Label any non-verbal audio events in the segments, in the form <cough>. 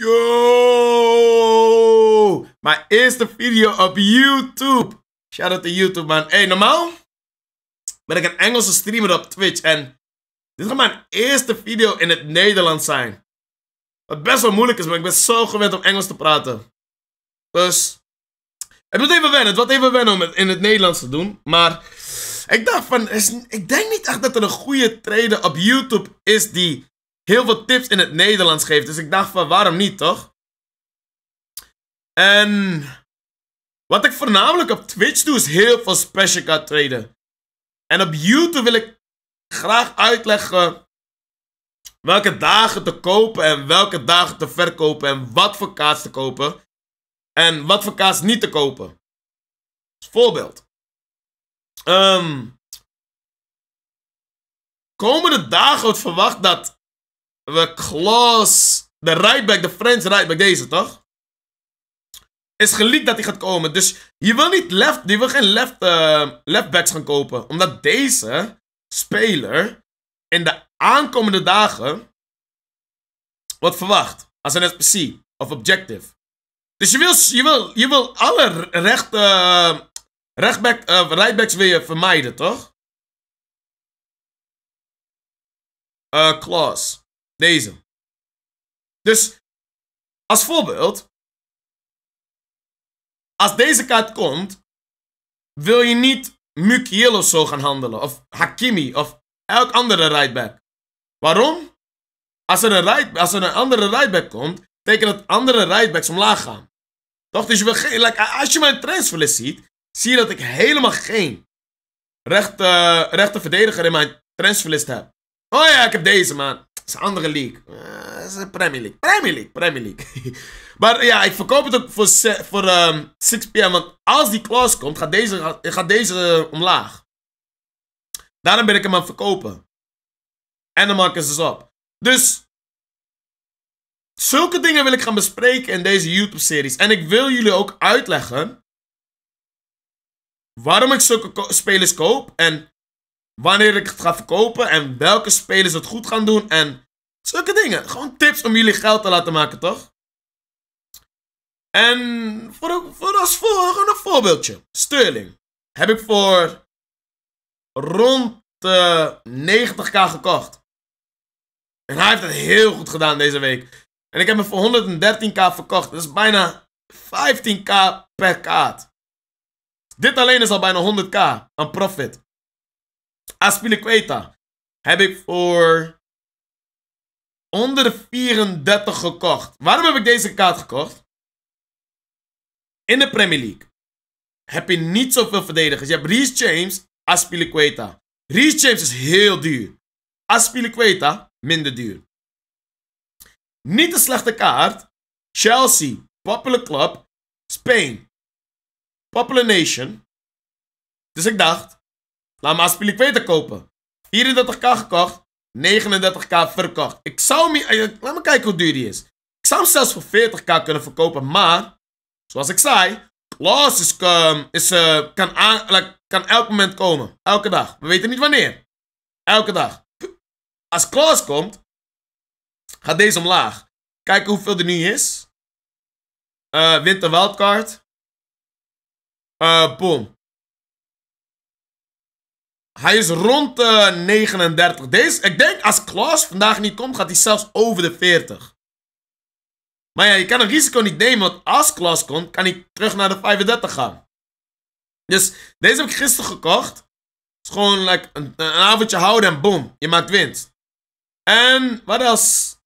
Yo! Mijn eerste video op YouTube. Shout out to YouTube, man. Hey, normaal ben ik een Engelse streamer op Twitch. En dit gaat mijn eerste video in het Nederlands zijn. Wat best wel moeilijk is, maar ik ben zo gewend om Engels te praten. Dus het moet even wennen. Het wordt even wennen om het in het Nederlands te doen. Maar ik dacht van, is, ik denk niet echt dat er een goede trader op YouTube is die heel veel tips in het Nederlands geeft. Dus ik dacht van, waarom niet, toch? En wat ik voornamelijk op Twitch doe, is heel veel special card traden. En op YouTube wil ik graag uitleggen welke dagen te kopen en welke dagen te verkopen en wat voor kaas te kopen en wat voor kaas niet te kopen. Voorbeeld. Ehm, komende dagen wordt verwacht dat we Klaus, de rightback, de Friends back deze toch? Is geliekt dat hij gaat komen. Dus je wil niet left, je wil geen left, uh, eh, leftbacks gaan kopen. Omdat deze speler in de aankomende dagen wat verwacht. Als een SPC of objective. Dus je wil, je wil, je wil alle recht, eh, eh, right rechtback, uh, wil je vermijden, toch? Uh, Klaus. Deze. Dus als voorbeeld, als deze kaart komt, wil je niet Mukiel of zo gaan handelen. Of Hakimi of elk andere back. Waarom? Als er een, right, als er een andere back komt, betekent dat andere backs omlaag gaan. Toch? Dus je wil geen, als je mijn transferlist ziet, zie je dat ik helemaal geen rechte, rechte verdediger in mijn transferlist heb. Oh ja, ik heb deze, man andere league. Uh, is een Premier League. Premier League, Premier League. <laughs> maar ja, ik verkoop het ook voor, voor 6 ehm, pm. Want als die clause komt, gaat deze, gaat deze omlaag. Daarom ben ik hem aan het verkopen. En dan markt is ze op. Dus Zulke dingen wil ik gaan bespreken in deze YouTube-series. En ik wil jullie ook uitleggen waarom ik zulke spelers koop en wanneer ik het ga verkopen en welke spelers het goed gaan doen en zulke dingen. Gewoon tips om jullie geld te laten maken, toch? En voor, voor als voor, een voorbeeldje. Sterling heb ik voor rond de eh, 90k gekocht. En hij heeft het heel goed gedaan deze week. En ik heb hem voor 113k verkocht. Dat is bijna 15k per kaart. Dit alleen is al bijna 100k aan profit. Aspilicueta heb ik voor onder 34 gekocht. Waarom heb ik deze kaart gekocht? In de Premier League heb je niet zoveel verdedigers. Je hebt Reece James, Aspilicueta. Reece James is heel duur. Aspilicueta, minder duur. Niet een slechte kaart. Chelsea, popular club. Spain, popular nation. Dus ik dacht, Laat me alsjeblieft weten kopen. 34k gekocht, 39k verkocht. Ik zou me, eh, eh, laat me kijken hoe duur die is. Ik zou hem zelfs voor 40k kunnen verkopen, maar, zoals ik zei, Klaus is, ehm, eh, kan, kan elk moment komen. Elke dag. We weten niet wanneer. Elke dag. Als Klaus komt, gaat deze omlaag. Kijken hoeveel er nu is. Uh, wint de wildcard. boom. Hij is rond eh, de 39. Deze, ik denk als Klaas vandaag niet komt, gaat hij zelfs over de 40. Maar ja, je kan een risico niet nemen, want als Klaas komt, kan hij terug naar de 35 gaan. Dus deze heb ik gisteren gekocht. Het is gewoon like, een, een avondje houden en boom, je maakt winst. En wat else?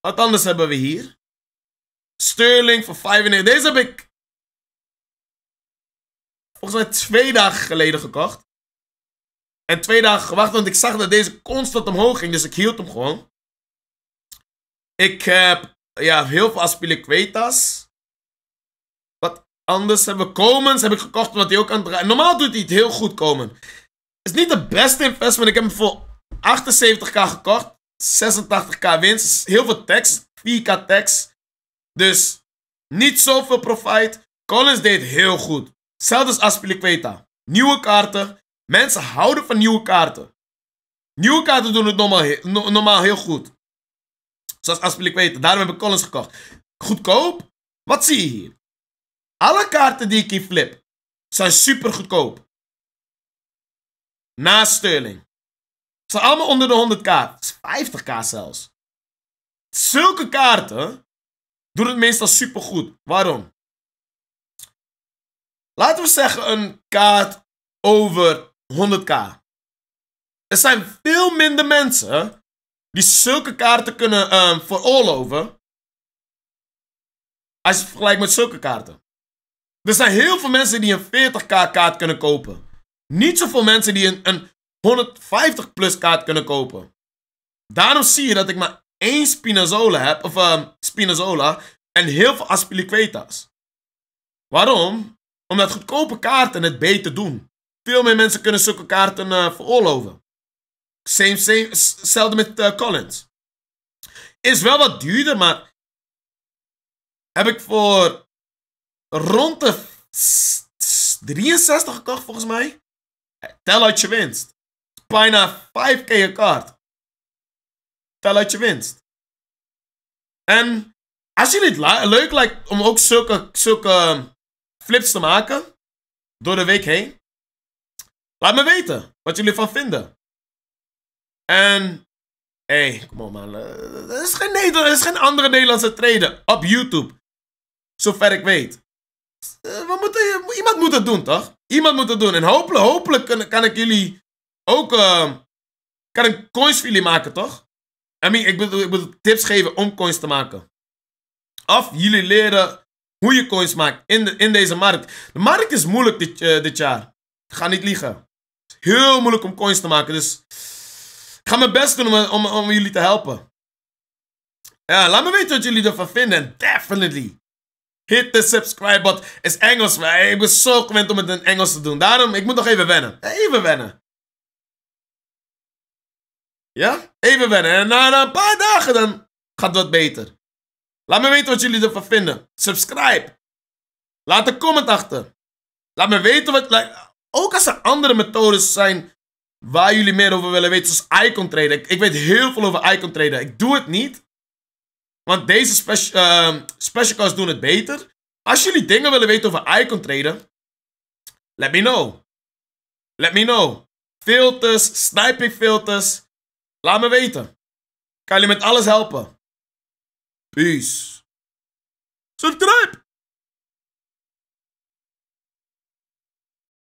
Wat anders hebben we hier? Sterling voor 95. Deze heb ik volgens mij twee dagen geleden gekocht. En twee dagen gewacht, want ik zag dat deze constant omhoog ging. Dus ik hield hem gewoon. Ik heb ja, heel veel aspiliquetas. Wat anders hebben we. Komens heb ik gekocht, omdat hij ook aan het draaien. Normaal doet hij het heel goed, Komen. Is niet de beste investment. Ik heb hem voor 78k gekocht. 86k winst. Heel veel tax. 4k tax. Dus niet zoveel profit. Collins deed heel goed. Zelfs als Nieuwe kaarten. Mensen houden van nieuwe kaarten. Nieuwe kaarten doen het normaal, normaal heel goed. Zoals Aspelijk weet. Daarom heb ik Collins gekocht. Goedkoop? Wat zie je hier? Alle kaarten die ik hier flip zijn super goedkoop. Na Sterling. Ze zijn allemaal onder de 100k. 50k zelfs. Zulke kaarten doen het meestal super goed. Waarom? Laten we zeggen een kaart over 100k. Er zijn veel minder mensen die zulke kaarten kunnen um, veroorloven. Als je het vergelijkt met zulke kaarten. Er zijn heel veel mensen die een 40k kaart kunnen kopen. Niet zoveel mensen die een, een 150 plus kaart kunnen kopen. Daarom zie je dat ik maar één spinazola heb. Of um, En heel veel Aspiliquetas. Waarom? Omdat goedkope kaarten het beter doen. Veel meer mensen kunnen zulke kaarten uh, veroorloven. Same, same, hetzelfde met eh, Collins. Is wel wat duurder, maar heb ik voor rond de 63 gekocht volgens mij. Tel uit je winst. Bijna 5k een kaart. Tel uit je winst. En als jullie het leuk lijkt om ook zulke, zulke ehm, flips te maken door de week heen, Laat me weten wat jullie van vinden. En. Hé, hey, kom op man. Eh, er is, geen Nederland, er is geen andere Nederlandse treden op YouTube. Zover ik weet. Eh, iemand moet het doen, toch? Iemand moet het doen. En hopelijk, hopelijk kan, ik jullie ook. Eh, kan ik coins voor jullie maken, toch? I ik bedoel, ik tips geven om coins te maken. Of jullie leren hoe je coins maakt in, in deze markt. De markt is moeilijk dit, dit jaar. Ik ga niet liegen. Heel moeilijk om coins te maken. Dus ik ga mijn best doen om, om, jullie te helpen. Ja, laat me weten wat jullie ervan vinden. Definitely. Hit the subscribe button. Is Engels, maar ik ben zo gewend om het in Engels te doen. Daarom, ik moet nog even wennen. Even wennen. Ja? Even wennen. En na, een paar dagen dan gaat het beter. Laat me weten wat jullie ervan vinden. Subscribe. Laat een comment achter. Laat me weten wat... Ook als er andere methodes zijn waar jullie meer over willen weten, zoals icon traden. Ik, weet heel veel over icon traden. Ik doe het niet. Want deze ehm, special, cards doen het beter. Als jullie dingen willen weten over icon traden, let me know. Let me know. Filters, sniping filters. Laat me weten. Ik kan jullie met alles helpen. Peace. Subscribe.